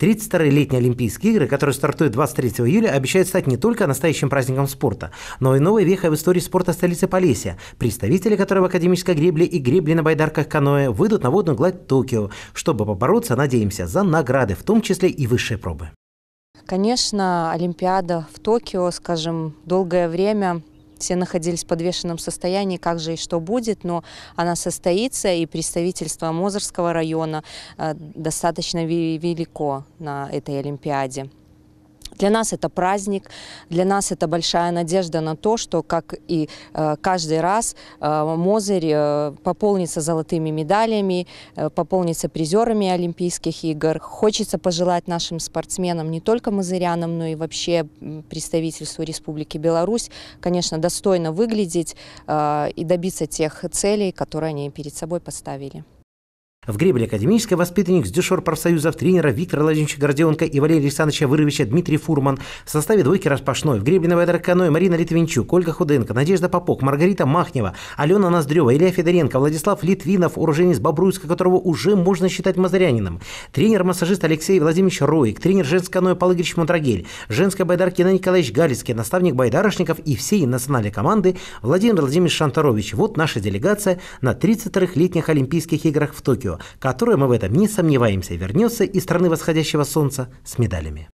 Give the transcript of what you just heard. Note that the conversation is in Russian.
32-е летние Олимпийские игры, которые стартуют 23 июля, обещают стать не только настоящим праздником спорта, но и новой вехой в истории спорта столицы Полесья, представители которой в академической гребле и гребли на байдарках каноэ выйдут на водную гладь Токио, чтобы побороться, надеемся, за награды, в том числе и высшие пробы. Конечно, Олимпиада в Токио, скажем, долгое время все находились в подвешенном состоянии, как же и что будет, но она состоится, и представительство Мозырского района э, достаточно велико на этой Олимпиаде. Для нас это праздник, для нас это большая надежда на то, что, как и э, каждый раз, э, Мозырь э, пополнится золотыми медалями, пополнится призерами Олимпийских игр. Хочется пожелать нашим спортсменам, не только мозырянам, но и вообще представительству Республики Беларусь, конечно, достойно выглядеть и добиться тех целей, которые они перед собой поставили. В гребле академической воспитанник с дюшор профсоюзов тренера Виктора Владимировича Гордеенко и Валерия Александровича Вырвича Дмитрий Фурман. В составе двойки распашной. В гребле гребленной водороканой Марина Литвинчук, Ольга Худенко, Надежда Попок, Маргарита Махнева, Алена Ноздрева, Илья Федоренко, Владислав Литвинов, уроженец Бобруйска, которого уже можно считать мазарянином. Тренер-массажист Алексей Владимирович Роик, тренер женской каноэ Павел Игоревич Мудрагель, женская байдарки Геннадий Николаевич Галицкий, наставник байдарочников и всей национальной команды Владимир Владимирович Шантарович. Вот наша делегация на 32-летних Олимпийских играх в Токио радио, которое, мы в этом не сомневаемся, вернется из страны восходящего солнца с медалями.